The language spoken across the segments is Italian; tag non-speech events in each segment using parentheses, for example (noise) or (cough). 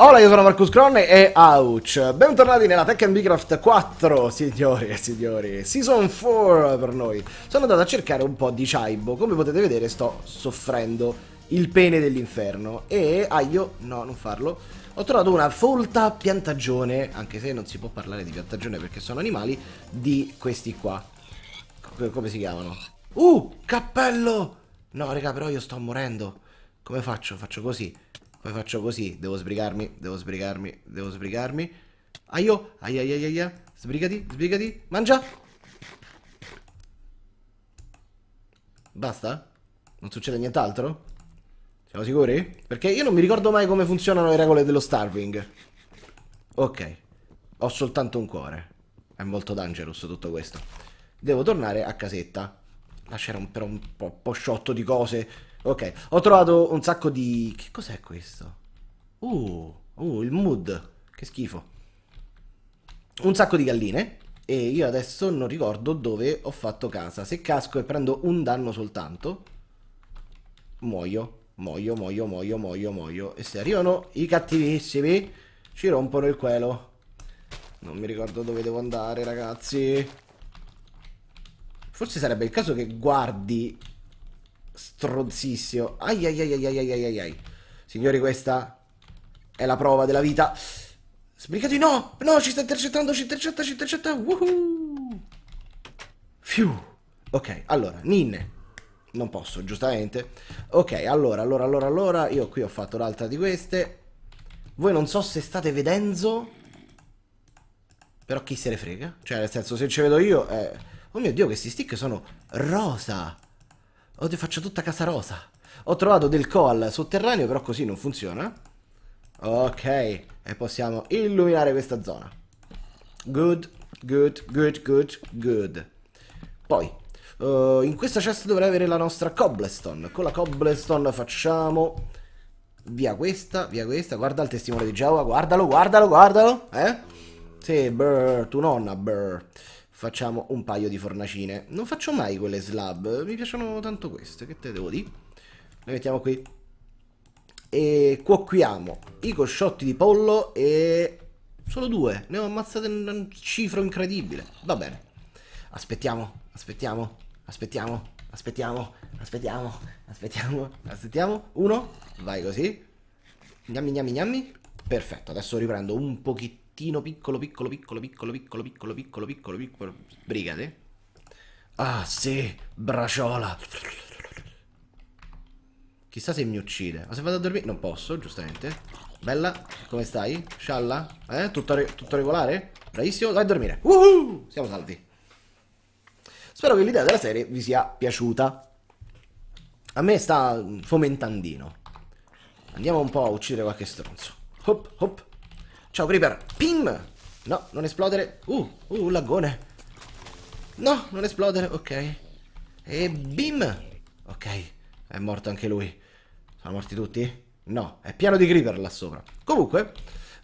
Hola, io sono Marcus Cronne e ouch! Bentornati nella Tech Tekken Bicraft 4, signori e signori, Season 4 per noi. Sono andato a cercare un po' di cibo, come potete vedere sto soffrendo il pene dell'inferno e aglio, ah, no non farlo, ho trovato una folta piantagione, anche se non si può parlare di piantagione perché sono animali, di questi qua. C come si chiamano? Uh, cappello! No raga però io sto morendo, come faccio? Faccio così poi faccio così, devo sbrigarmi, devo sbrigarmi, devo sbrigarmi. Aio, aia, aia, aia, sbrigati, sbrigati, mangia. Basta? Non succede nient'altro? Siamo sicuri? Perché io non mi ricordo mai come funzionano le regole dello starving. Ok, ho soltanto un cuore. È molto dangerous tutto questo. Devo tornare a casetta. Là c'era un, però un po' sciotto di cose Ok, ho trovato un sacco di... Che cos'è questo? Uh, uh, il mood. Che schifo. Un sacco di galline. E io adesso non ricordo dove ho fatto casa. Se casco e prendo un danno soltanto, muoio. Muoio, muoio, muoio, muoio, muoio. E se arrivano i cattivissimi, ci rompono il quello. Non mi ricordo dove devo andare, ragazzi. Forse sarebbe il caso che guardi stronzissimo. Ai ai ai ai ai ai ai ai. Signori, questa è la prova della vita. Sbrigati, no! No, ci sta intercettando, ci intercetta, ci intercetta. Woohoo! Fiu. Ok, allora, ninne. Non posso, giustamente. Ok, allora, allora, allora, allora. Io qui ho fatto l'altra di queste. Voi non so se state vedendo... Però chi se ne frega? Cioè, nel senso, se ci vedo io... Eh... Oh mio Dio, questi stick sono rosa! Oddio, faccio tutta casa rosa. Ho trovato del coal sotterraneo, però così non funziona. Ok, e possiamo illuminare questa zona. Good, good, good, good, good. Poi, uh, in questa cesta dovrei avere la nostra cobblestone. Con la cobblestone facciamo... Via questa, via questa. Guarda il testimone di Java, guardalo, guardalo, guardalo. Eh? Sì, brr, tu nonna, brr facciamo un paio di fornacine. Non faccio mai quelle slab, mi piacciono tanto queste, che te devo dire? Le mettiamo qui. E cuoquiamo i cosciotti di pollo e... Solo due, ne ho ammazzate un cifro incredibile. Va bene. Aspettiamo, aspettiamo, aspettiamo, aspettiamo, aspettiamo, aspettiamo, aspettiamo. Uno, vai così. Gnammi, gnammi, gnammi. Perfetto, adesso riprendo un pochettino piccolo, piccolo, piccolo, piccolo, piccolo, piccolo, piccolo, piccolo, piccolo, piccolo. Brigate. Ah, sì, braciola. Chissà se mi uccide. Ma se vado a dormire... Non posso, giustamente. Bella, come stai? Scialla? Eh? Tutto, tutto regolare? Bravissimo, vai a dormire. Woohoo! Siamo salvi. Spero che l'idea della serie vi sia piaciuta. A me sta fomentandino. Andiamo un po' a uccidere qualche stronzo. Hop, hop. Ciao Creeper. Pim! No, non esplodere. Uh, uh, un laggone. No, non esplodere. Ok. E bim! Ok. È morto anche lui. Sono morti tutti? No, è pieno di Creeper là sopra. Comunque,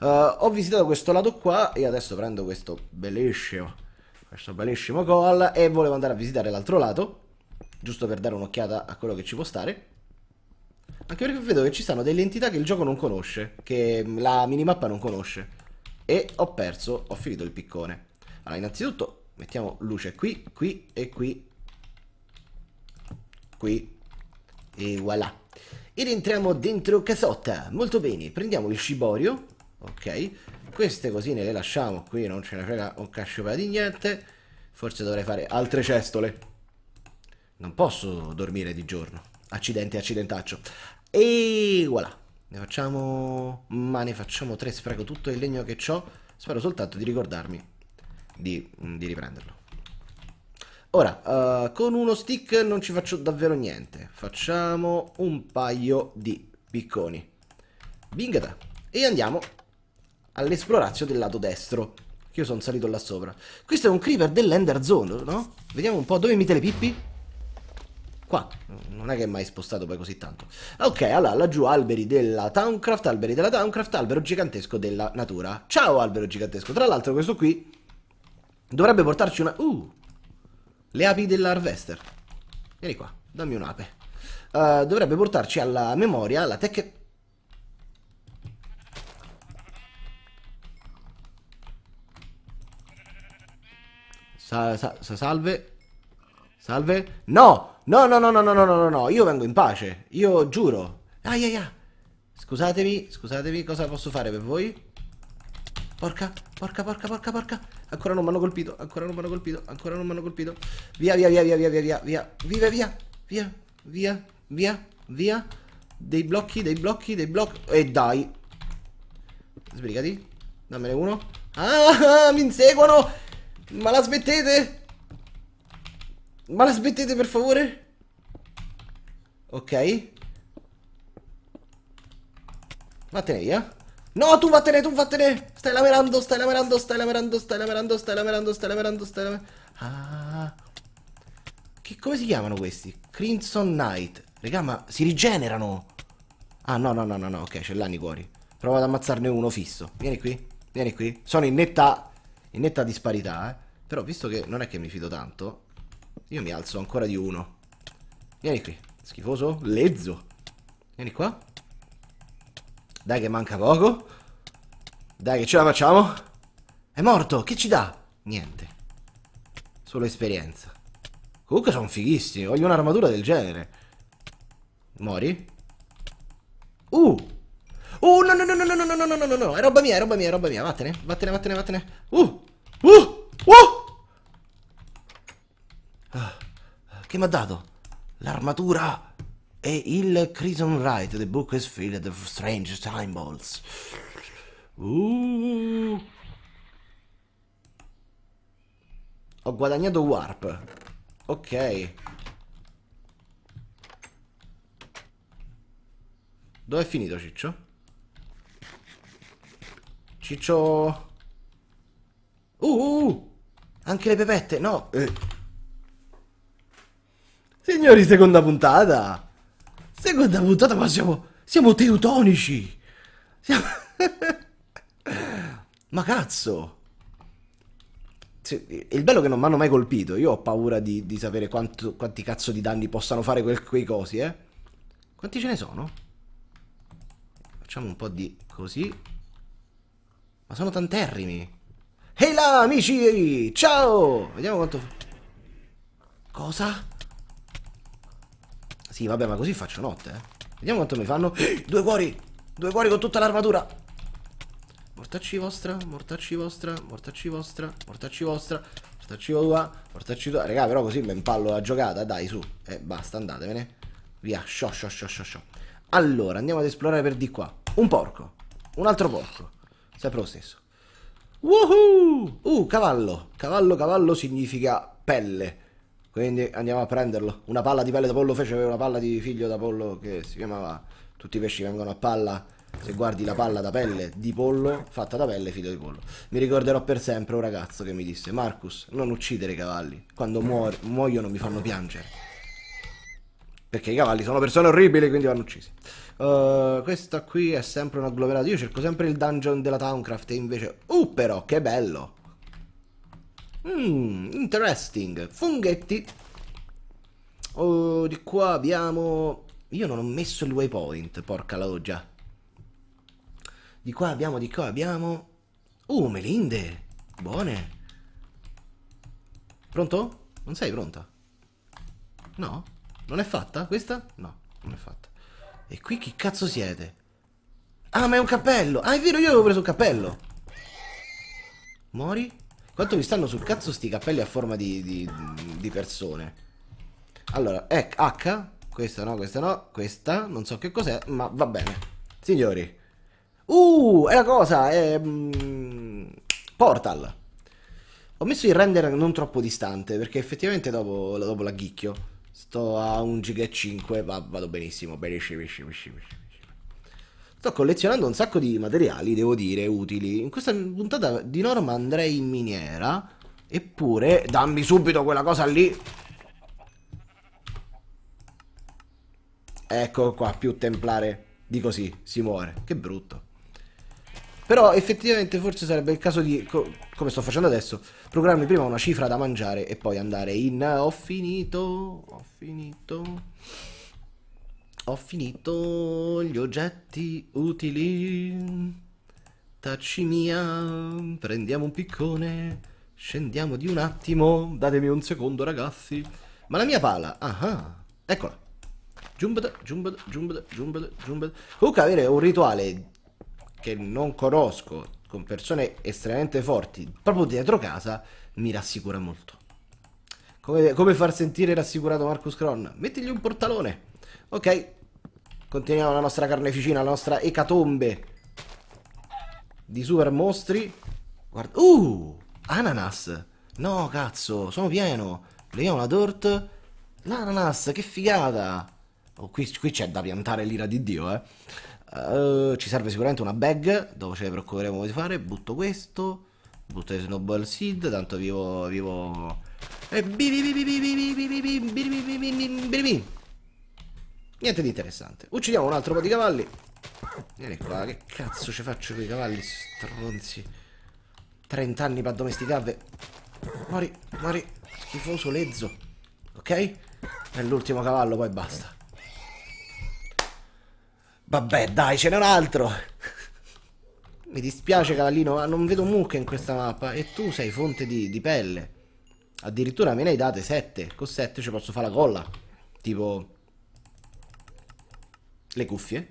uh, ho visitato questo lato qua e adesso prendo questo bellissimo, questo bellissimo call e volevo andare a visitare l'altro lato, giusto per dare un'occhiata a quello che ci può stare. Anche perché vedo che ci sono delle entità che il gioco non conosce, che la minimappa non conosce. E ho perso, ho finito il piccone. Allora, innanzitutto mettiamo luce qui, qui e qui. Qui. E voilà. Ed entriamo dentro casotta. Molto bene, prendiamo il ciborio. Ok. Queste cosine le lasciamo qui, non ce ne frega un casciope di niente. Forse dovrei fare altre cestole. Non posso dormire di giorno accidente, accidentaccio. E voilà, ne facciamo... ma ne facciamo tre, spreco tutto il legno che ho, spero soltanto di ricordarmi di, mm, di riprenderlo. Ora, uh, con uno stick non ci faccio davvero niente, facciamo un paio di picconi. Bingata! E andiamo all'esplorazio del lato destro, che io sono salito là sopra. Questo è un creeper dell'Ender Zone, no? Vediamo un po' dove mi telepippi qua. Non è che è mai spostato poi così tanto. Ok, allora laggiù alberi della Towncraft, alberi della Towncraft, albero gigantesco della natura. Ciao albero gigantesco. Tra l'altro questo qui dovrebbe portarci una... Uh! Le api dell'Harvester. Vieni qua, dammi un'ape. Uh, dovrebbe portarci alla memoria la tech... Sa, sa, salve. Salve. No! No, no, no, no, no, no, no, no, io vengo in pace, io giuro. Ah, yeah, yeah. Scusatemi, scusatemi, cosa posso fare per voi? Porca, porca, porca, porca, porca. Ancora non mi hanno colpito, ancora non mi hanno colpito, ancora non mi hanno colpito. Via, via, via, via, via, via, via, via, via, via, via, via, via, via. Dei blocchi, dei blocchi, dei blocchi. E dai. Sbrigati. Dammene uno. Ah, (laughs) mi inseguono. Ma la smettete? Ma la smettete per favore? Ok. Vattene via. No, tu vattene, tu vattene. Stai lavorando, stai lavorando, stai lavorando, stai lavorando, stai lavorando, stai lavorando, stai lavorando. Ah. Che come si chiamano questi? Crimson Knight. Regà, ma si rigenerano. Ah, no, no, no, no, no. Ok, ce l'hanno i cuori. Prova ad ammazzarne uno fisso. Vieni qui, vieni qui. Sono in netta, in netta disparità, eh. Però visto che non è che mi fido tanto, io mi alzo ancora di uno. Vieni qui. Schifoso. Lezzo. Vieni qua. Dai che manca poco. Dai che ce la facciamo. È morto. Che ci dà? Niente. Solo esperienza. Comunque sono fighissimi. Voglio un'armatura del genere. Mori? Uh! Uh, no, no, no, no, no, no, no, no, no, no, no, è roba mia, è roba mia, è roba mia, vattene, vattene, vattene, vattene. Uh, uh, uh! Che mi ha dato? L'armatura e il Crimson Right, The Book is Filled with Strange Time Balls. Uh. Ho guadagnato Warp. Ok. Dove è finito Ciccio? Ciccio... Uh, uh, uh. anche le pepette, no. Eh. Signori, seconda puntata. Seconda puntata, ma siamo, siamo teutonici. Siamo... (laughs) ma cazzo. Il bello è che non mi hanno mai colpito. Io ho paura di, di sapere quanto, quanti cazzo di danni possano fare quel, quei cosi, eh. Quanti ce ne sono? Facciamo un po' di così. Ma sono tanterrimi. Ehi là, amici! Ciao! Vediamo quanto... Cosa? Cosa? Sì, vabbè, ma così faccio notte, eh. Vediamo quanto mi fanno. (gasps) Due cuori! Due cuori con tutta l'armatura! Mortacci vostra, mortacci vostra, mortacci vostra, mortacci vostra, mortacci tua, mortacci tua. Raga, però così mi impallo la giocata, dai, su. E eh, basta, andatevene. Via, sciò, sciò, sciò, sciò, sciò. Allora, andiamo ad esplorare per di qua. Un porco. Un altro porco. Sempre lo stesso. Woohoo! Uh, cavallo. Cavallo, cavallo significa pelle. Quindi andiamo a prenderlo. Una palla di pelle da pollo fece una palla di figlio da pollo che si chiamava Tutti i pesci vengono a palla. Se guardi la palla da pelle di pollo, fatta da pelle, figlio di pollo. Mi ricorderò per sempre un ragazzo che mi disse: Marcus, non uccidere i cavalli. Quando muor- muoiono mi fanno piangere. Perché i cavalli sono persone orribili, quindi vanno uccisi. Uh, questa qui è sempre un agglomerato. Io cerco sempre il dungeon della Towncraft. E invece. Uh, però, che bello! Mmm, interesting. Funghetti. Oh, di qua abbiamo... Io non ho messo il waypoint, porca loggia. Di qua abbiamo, di qua abbiamo... Uh, melinde. Buone. Pronto? Non sei pronta? No? Non è fatta questa? No, non è fatta. E qui chi cazzo siete? Ah, ma è un cappello! Ah, è vero, io avevo preso un cappello! Mori? Quanto mi stanno sul cazzo sti cappelli a forma di, di, di persone. Allora, ec, H. Questa no, questa no, questa. Non so che cos'è, ma va bene. Signori. Uh, è la cosa, è... Mm, ehm, portal. Ho messo il render non troppo distante, perché effettivamente dopo, dopo la ghicchio. Sto a 1 giga e 5, va, vado benissimo, benissimo, benissimo, benissimo. Sto collezionando un sacco di materiali, devo dire, utili. In questa puntata di norma andrei in miniera. Eppure, dammi subito quella cosa lì. Ecco qua, più templare di così, si muore. Che brutto. Però effettivamente forse sarebbe il caso di, co come sto facendo adesso, programmi prima una cifra da mangiare e poi andare in... Ho finito, ho finito... Ho finito gli oggetti utili. Tacci mia, prendiamo un piccone, scendiamo di un attimo, datemi un secondo ragazzi. Ma la mia pala, ah, eccola. Giumbada, giumbada, giumbada, giumbada, giumbada. Comunque avere un rituale che non conosco, con persone estremamente forti, proprio dietro casa, mi rassicura molto. Come, come far sentire rassicurato Marcus Cron? Mettigli un portalone. Ok, continuiamo la nostra carneficina, la nostra ecatombe di super mostri. Guarda, uh, ananas. No, cazzo, sono pieno. Prendiamo la dirt. L'ananas, che figata. Oh, qui, qui c'è da piantare l'ira di Dio, eh. Uh, ci serve sicuramente una bag, dopo ce ne preoccuperemo di fare. Butto questo. Butto le snowball seed, tanto vivo... vivo... E... Niente di interessante. Uccidiamo un altro po' di cavalli. Vieni qua, che cazzo ci faccio con i cavalli, stronzi. 30 anni per addomesticarvi. Mori, mori. Schifoso lezzo. Ok? È l'ultimo cavallo, poi basta. Vabbè, dai, ce n'è un altro. Mi dispiace, cavallino, ma non vedo mucche in questa mappa. E tu sei fonte di, di pelle. Addirittura me ne hai date 7. Con 7 ci posso fare la colla. Tipo le cuffie?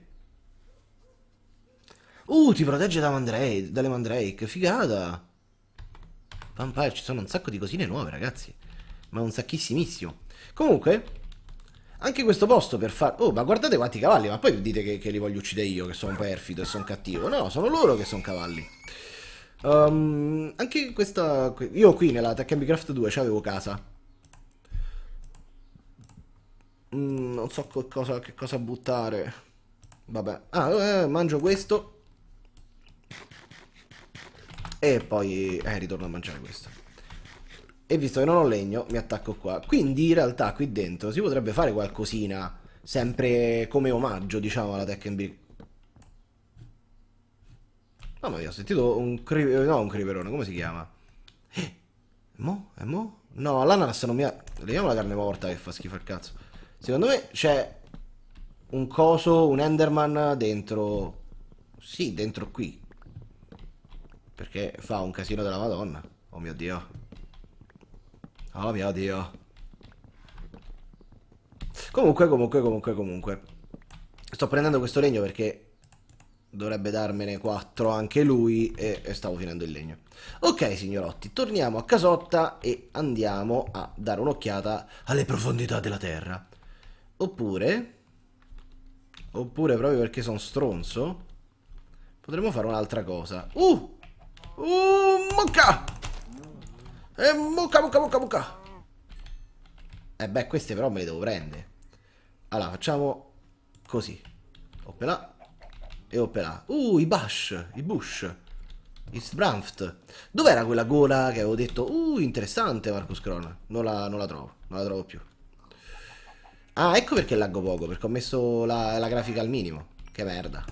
Uh, ti protegge da mandrake, dalle mandrake, figata! Vampire, ci sono un sacco di cosine nuove, ragazzi. Ma un sacchissimissimo. Comunque, anche questo posto per far... Oh, ma guardate quanti cavalli, ma poi dite che, che li voglio uccidere io, che sono perfido e sono cattivo. No, sono loro che sono cavalli. Um, anche questa... Io qui nella Takambi Craft 2 c'avevo casa. Mm, non so cosa, che cosa buttare. Vabbè. Ah, eh, mangio questo. E poi eh, ritorno a mangiare questo. E visto che non ho legno, mi attacco qua. Quindi in realtà qui dentro si potrebbe fare qualcosina. Sempre come omaggio, diciamo, alla Tekken Big. Mamma mia, ho sentito un creeperone. No, un creeperone, come si chiama? Eh, mo? E mo? No, l'ananas non mi ha... Vediamo la carne morta che fa schifo al cazzo. Secondo me c'è un coso, un Enderman dentro... Sì, dentro qui. Perché fa un casino della Madonna. Oh mio Dio. Oh mio Dio. Comunque, comunque, comunque, comunque. Sto prendendo questo legno perché dovrebbe darmene 4 anche lui e, e, stavo finendo il legno. Ok signorotti, torniamo a casotta e andiamo a dare un'occhiata alle profondità della terra. Oppure, oppure proprio perché sono stronzo, potremmo fare un'altra cosa. Uh! Uh, mucca! E eh, mucca, mucca, mucca, mucca! Eh beh, queste però me le devo prendere. Allora, facciamo così. Oppela. E oppela. Uh, i Bush. I Bush. I Sbranft. Dov'era quella gola che avevo detto? Uh, interessante Marcus Cron. Non la, non la trovo. Non la trovo più. Ah, ecco perché laggo poco, perché ho messo la, la grafica al minimo. Che merda.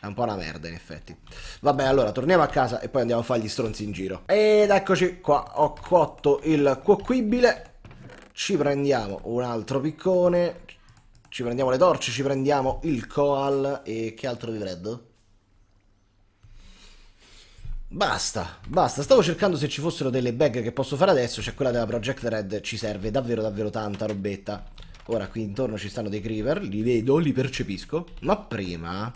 È un po' una merda in effetti. Vabbè, allora torniamo a casa e poi andiamo a fare gli stronzi in giro. Ed eccoci qua, ho cotto il cuoquibile. Ci prendiamo un altro piccone. Ci prendiamo le torce, ci prendiamo il koal e che altro di freddo? Basta, basta. Stavo cercando se ci fossero delle bag che posso fare adesso, cioè quella della Project Red ci serve davvero davvero tanta robetta. Ora qui intorno ci stanno dei creeper, li vedo, li percepisco. Ma prima,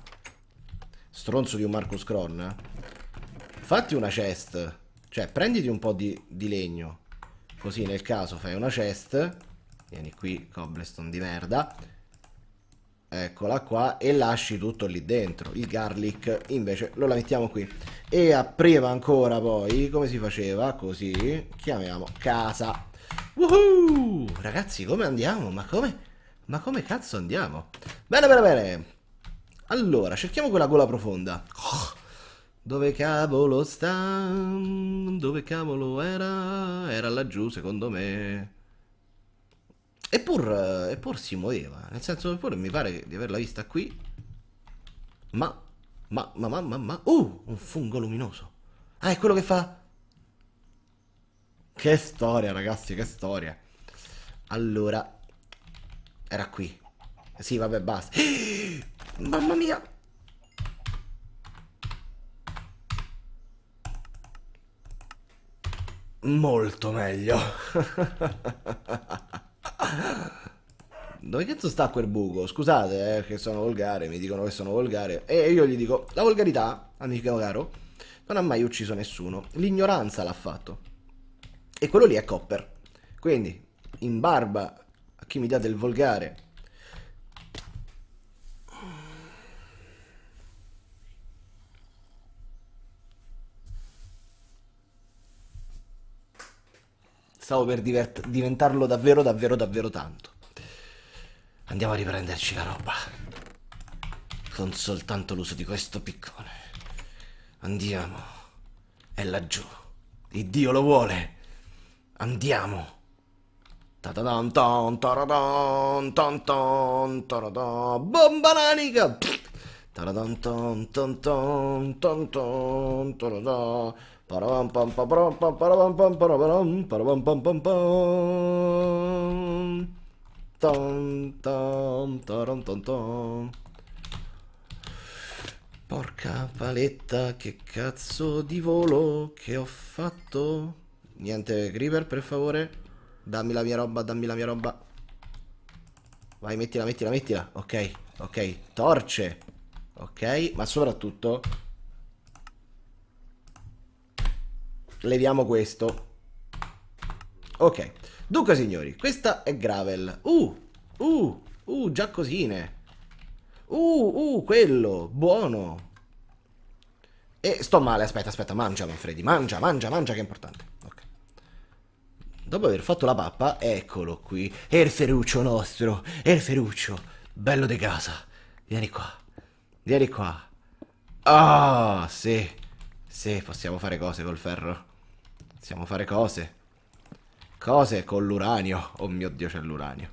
stronzo di un Marcus Cron, fatti una chest. Cioè, prenditi un po' di, di legno. Così nel caso fai una chest. Vieni qui, cobblestone di merda. Eccola qua e lasci tutto lì dentro. Il garlic invece lo la mettiamo qui. E a prima ancora poi, come si faceva? Così, chiamiamo casa Woohoo! Ragazzi, come andiamo? Ma come? Ma come cazzo andiamo? Bene, bene, bene. Allora, cerchiamo quella gola profonda. Oh, dove cavolo sta? Dove cavolo era? Era laggiù, secondo me. Eppur, eppur si muoveva. Nel senso, eppure mi pare di averla vista qui. Ma, ma, ma, ma, ma, ma. Uh, un fungo luminoso. Ah, è quello che fa... Che storia, ragazzi, che storia. Allora, era qui. Sì, vabbè, basta. (gasps) Mamma mia! Molto meglio. (laughs) Dove cazzo sta quel buco? Scusate eh, che sono volgare, mi dicono che sono volgare. E io gli dico, la volgarità, amico caro, non ha mai ucciso nessuno. L'ignoranza l'ha fatto e quello lì è Copper. Quindi, in barba a chi mi dà del volgare. Stavo per diventarlo davvero, davvero, davvero tanto. Andiamo a riprenderci la roba. Con soltanto l'uso di questo piccone. Andiamo. È laggiù. Il Dio lo vuole. Andiamo. Bomba lanica. Porca paletta, che cazzo di volo che ho fatto? Niente creeper per favore Dammi la mia roba, dammi la mia roba Vai mettila, mettila, mettila Ok, ok Torce Ok, ma soprattutto Leviamo questo Ok Dunque signori, questa è gravel Uh, uh, uh, già cosine Uh, uh, quello Buono E sto male, aspetta, aspetta Mangia Manfredi, mangia, mangia, mangia Che è importante Dopo aver fatto la pappa, eccolo qui. Erferuccio nostro, Erferuccio, bello di casa. Vieni qua, vieni qua. Ah, sì, sì, possiamo fare cose col ferro. Possiamo fare cose. Cose con l'uranio. Oh mio Dio, c'è l'uranio.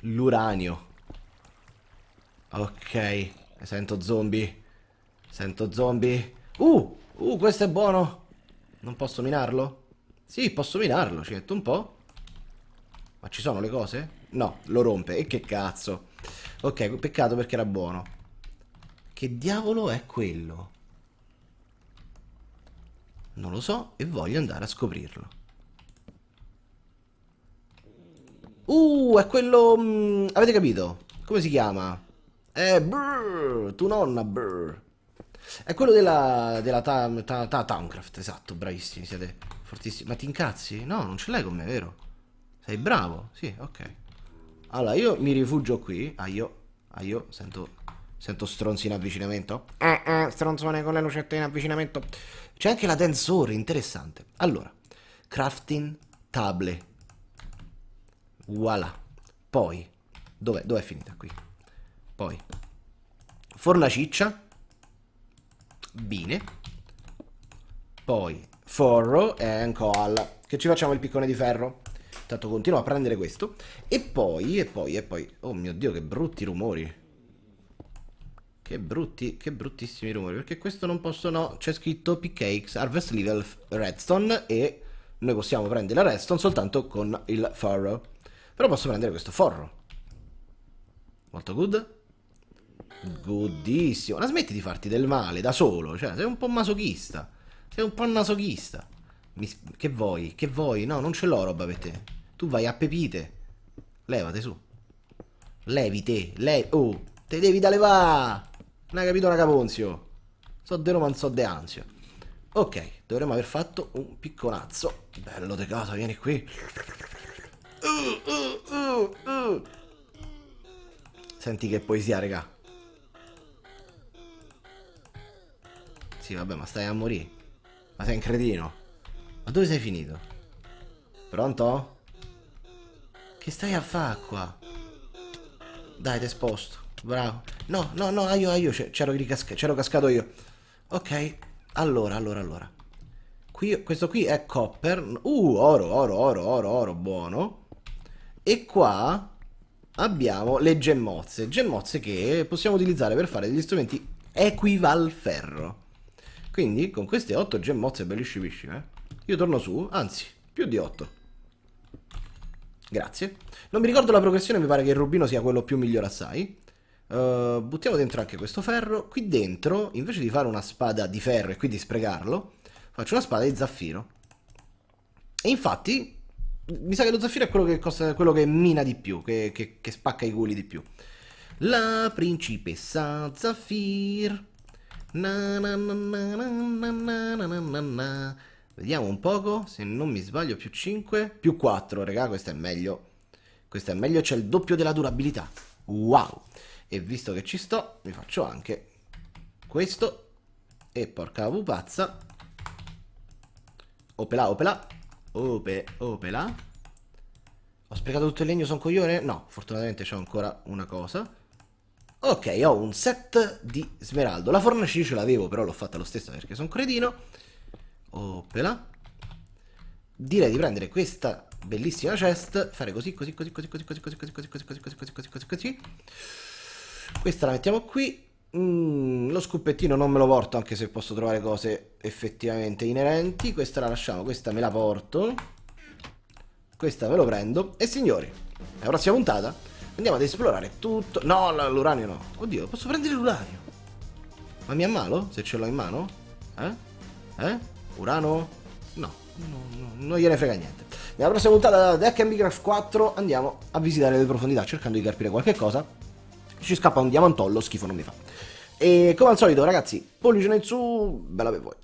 L'uranio. Ok, sento zombie. Sento zombie. Uh, uh, questo è buono. Non posso minarlo? Sì, posso minarlo, ci metto un po'. Ma ci sono le cose? No, lo rompe. E che cazzo. Ok, peccato perché era buono. Che diavolo è quello? Non lo so e voglio andare a scoprirlo. Uh, è quello... Mh, mm, avete capito? Come si chiama? È eh, brrr, tu nonna brrr. È quello della, della ta, ta, ta, Towncraft, esatto, bravissimi, siete fortissimi. Ma ti incazzi? No, non ce l'hai con me, vero? Sei bravo? Sì, ok. Allora, io mi rifugio qui. Ah, io, ah, io sento, sento stronzi in avvicinamento. Eh, eh, stronzone con le lucette in avvicinamento. C'è anche la tensore, interessante. Allora, crafting table. Voilà. Poi, dov'è? Dov'è finita qui? Poi, fornaciccia Bene. Poi Forro e Coal. Che ci facciamo il piccone di ferro? Tanto continuo a prendere questo. E poi, e poi, e poi... Oh mio Dio, che brutti rumori. Che brutti, che bruttissimi rumori. Perché questo non posso, no. C'è scritto Pickcakes, Harvest Level, Redstone e noi possiamo prendere la redstone soltanto con il forro. Però posso prendere questo forro. Molto good. Goodissimo. La smetti di farti del male da solo, cioè sei un po' masochista. Sei un po' nasochista. Mi... Che vuoi? Che vuoi? No, non ce l'ho roba per te. Tu vai a pepite. Levate su. Levi te. Levi. Oh, te devi da levà! Non hai capito una caponzio. So de Roma, so de ansia. Ok, dovremmo aver fatto un picconazzo. Bello de casa, vieni qui. Uh, uh, uh, uh. Senti che poesia, raga. Sì, vabbè, ma stai a morire. Ma sei un cretino. Ma dove sei finito? Pronto? Che stai a fare qua? Dai, ti sposto. Bravo. No, no, no, io, io, c'ero casca cascato io. Ok, allora, allora, allora. Qui, questo qui è copper. Uh, oro, oro, oro, oro, oro, buono. E qua abbiamo le gemmozze. Gemmozze che possiamo utilizzare per fare degli strumenti equivalferro. Quindi con queste 8 gemmozze eh, io torno su, anzi, più di 8. Grazie. Non mi ricordo la progressione, mi pare che il rubino sia quello più migliore assai. Uh, buttiamo dentro anche questo ferro. Qui dentro, invece di fare una spada di ferro e quindi sprecarlo, faccio una spada di zaffiro. E infatti, mi sa che lo zaffiro è quello che, costa, quello che mina di più, che, che, che spacca i culi di più. La principessa Zaffir. Na na na na, na, na, na, na, na, Vediamo un poco, se non mi sbaglio più 5, più 4, raga, questo è meglio. Questo è meglio, c'è il doppio della durabilità. Wow! E visto che ci sto, mi faccio anche questo. E porca pupazza. Opela, opela. Ope, opela. Ho sprecato tutto il legno, sono coglione? No, fortunatamente c'ho ancora una cosa. Ok, ho un set di smeraldo. La fornace ce l'avevo, però l'ho fatta lo stesso perché sono credino. Oppela. Direi di prendere questa bellissima chest, fare così, così, così, così, così, così, così, così, così, così, così, così, così, così, così. Questa la mettiamo qui. lo scuppettino non me lo porto, anche se posso trovare cose effettivamente inerenti. Questa la lasciamo, questa me la porto. Questa me lo prendo. E signori, la prossima puntata Andiamo ad esplorare tutto. No, l'uranio no. Oddio, posso prendere l'uranio. Ma mi ammalo se ce l'ho in mano? Eh? Eh? Urano? No, no, no non gliene frega niente. Nella prossima puntata da Deck Ambigraph 4 andiamo a visitare le profondità cercando di carpire qualche cosa. Ci scappa un diamantollo, schifo non mi fa. E come al solito ragazzi, pollice in su, bella per voi.